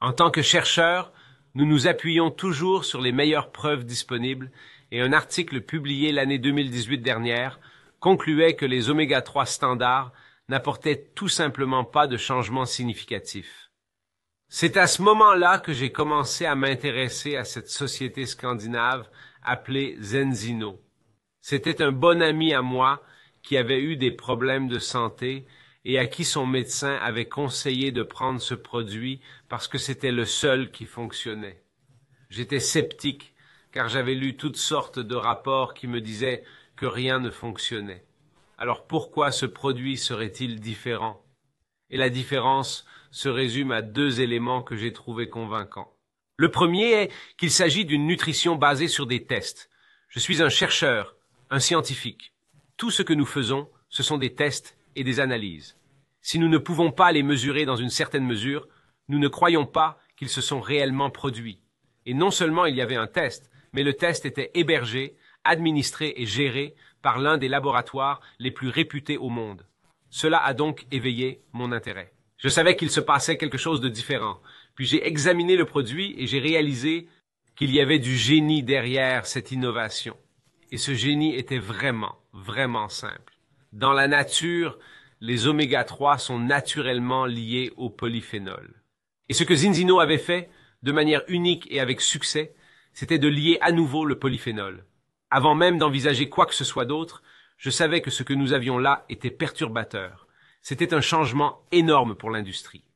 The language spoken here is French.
En tant que chercheurs, nous nous appuyons toujours sur les meilleures preuves disponibles et un article publié l'année 2018 dernière concluait que les oméga-3 standards n'apportaient tout simplement pas de changement significatif. C'est à ce moment-là que j'ai commencé à m'intéresser à cette société scandinave appelée Zenzino. C'était un bon ami à moi qui avait eu des problèmes de santé et à qui son médecin avait conseillé de prendre ce produit parce que c'était le seul qui fonctionnait. J'étais sceptique, car j'avais lu toutes sortes de rapports qui me disaient que rien ne fonctionnait. Alors pourquoi ce produit serait-il différent Et la différence se résume à deux éléments que j'ai trouvés convaincants. Le premier est qu'il s'agit d'une nutrition basée sur des tests. Je suis un chercheur, un scientifique. Tout ce que nous faisons, ce sont des tests et des analyses. Si nous ne pouvons pas les mesurer dans une certaine mesure, nous ne croyons pas qu'ils se sont réellement produits. Et non seulement il y avait un test, mais le test était hébergé, administré et géré par l'un des laboratoires les plus réputés au monde. Cela a donc éveillé mon intérêt. Je savais qu'il se passait quelque chose de différent, puis j'ai examiné le produit et j'ai réalisé qu'il y avait du génie derrière cette innovation. Et ce génie était vraiment, vraiment simple. Dans la nature, les oméga 3 sont naturellement liés au polyphénol. Et ce que Zinzino avait fait, de manière unique et avec succès, c'était de lier à nouveau le polyphénol. Avant même d'envisager quoi que ce soit d'autre, je savais que ce que nous avions là était perturbateur. C'était un changement énorme pour l'industrie.